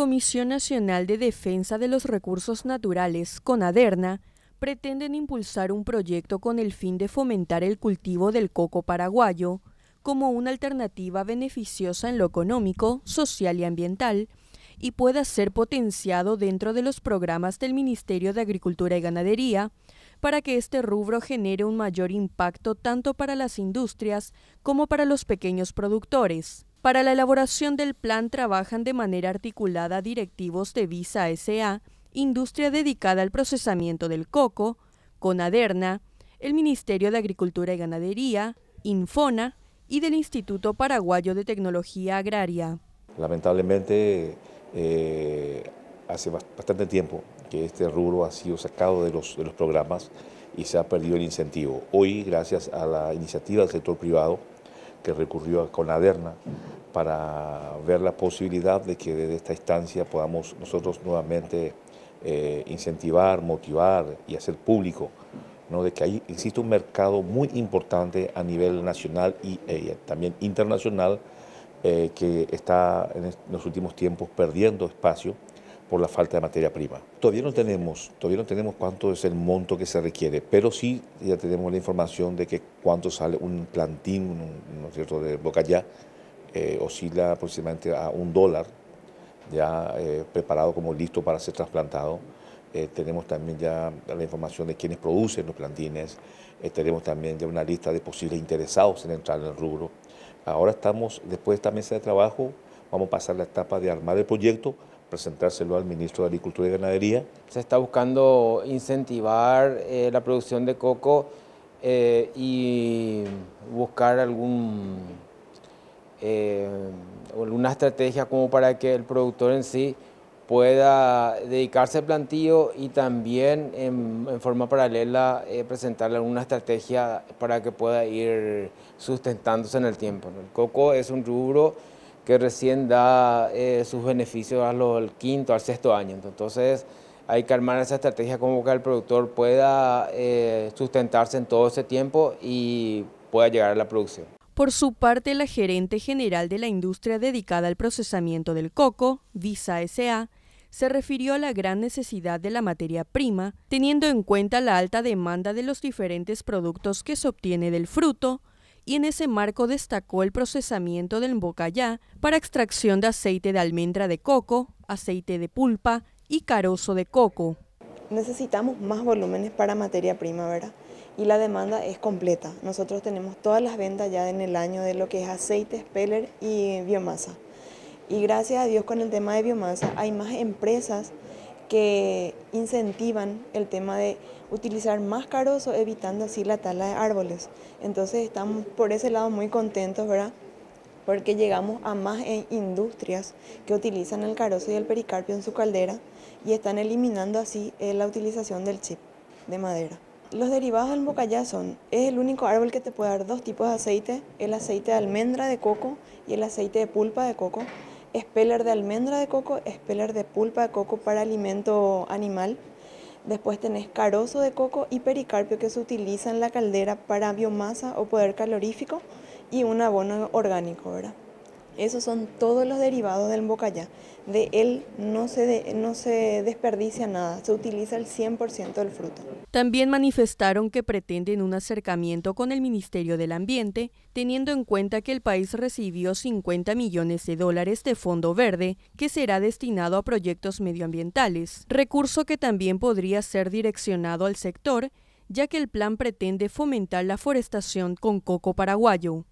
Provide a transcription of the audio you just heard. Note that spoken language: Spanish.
Comisión Nacional de Defensa de los Recursos Naturales, CONADERNA, pretenden impulsar un proyecto con el fin de fomentar el cultivo del coco paraguayo como una alternativa beneficiosa en lo económico, social y ambiental, y pueda ser potenciado dentro de los programas del Ministerio de Agricultura y Ganadería, para que este rubro genere un mayor impacto tanto para las industrias como para los pequeños productores. Para la elaboración del plan trabajan de manera articulada directivos de Visa SA, industria dedicada al procesamiento del coco, Conaderna, el Ministerio de Agricultura y Ganadería, Infona y del Instituto Paraguayo de Tecnología Agraria. Lamentablemente, eh, hace bastante tiempo que este rubro ha sido sacado de los programas y se ha perdido el incentivo. Hoy, gracias a la iniciativa del sector privado, que recurrió a Conaderna para ver la posibilidad de que desde esta instancia podamos nosotros nuevamente eh, incentivar, motivar y hacer público ¿no? de que ahí existe un mercado muy importante a nivel nacional y eh, también internacional eh, que está en los últimos tiempos perdiendo espacio por la falta de materia prima. Todavía no tenemos, todavía no tenemos cuánto es el monto que se requiere, pero sí ya tenemos la información de que cuánto sale un plantín, ¿no es cierto?, de bocayá, eh, oscila aproximadamente a un dólar, ya eh, preparado como listo para ser trasplantado. Eh, tenemos también ya la información de quienes producen los plantines, eh, tenemos también ya una lista de posibles interesados en entrar en el rubro. Ahora estamos, después de esta mesa de trabajo, vamos a pasar la etapa de armar el proyecto presentárselo al ministro de Agricultura y Ganadería. Se está buscando incentivar eh, la producción de coco eh, y buscar algún, eh, alguna estrategia como para que el productor en sí pueda dedicarse al plantío y también en, forma paralela presentarle alguna estrategia para que pueda ir sustentándose en el tiempo. El coco es un rubro que recién da eh, sus beneficios al quinto, al sexto año. Entonces hay que armar esa estrategia como que el productor pueda eh, sustentarse en todo ese tiempo y pueda llegar a la producción. Por su parte, la gerente general de la industria dedicada al procesamiento del coco, Visa SA, se refirió a la gran necesidad de la materia prima, teniendo en cuenta la alta demanda de los diferentes productos que se obtiene del fruto, y en ese marco destacó el procesamiento del mbocayá para extracción de aceite de almendra de coco, aceite de pulpa y carozo de coco. Necesitamos más volúmenes para materia prima, Y la demanda es completa. Nosotros tenemos todas las ventas ya en el año de lo que es aceite, speller y biomasa. Y gracias a Dios con el tema de biomasa hay más empresas que incentivan el tema de utilizar más carozo evitando así la tala de árboles. Entonces estamos por ese lado muy contentos, ¿verdad? Porque llegamos a más e industrias que utilizan el carozo y el pericarpio en su caldera y están eliminando así eh, la utilización del chip de madera. Los derivados del bocayazón son, es el único árbol que te puede dar dos tipos de aceite, el aceite de almendra de coco y el aceite de pulpa de coco espeler de almendra de coco, espeler de pulpa de coco para alimento animal. Después tenés carozo de coco y pericarpio que se utiliza en la caldera para biomasa o poder calorífico y un abono orgánico, ¿verdad? Esos son todos los derivados del bocayá. De él no se, no se desperdicia nada, se utiliza el 100% del fruto. También manifestaron que pretenden un acercamiento con el Ministerio del Ambiente, teniendo en cuenta que el país recibió 50 millones de dólares de fondo verde, que será destinado a proyectos medioambientales, recurso que también podría ser direccionado al sector, ya que el plan pretende fomentar la forestación con coco paraguayo.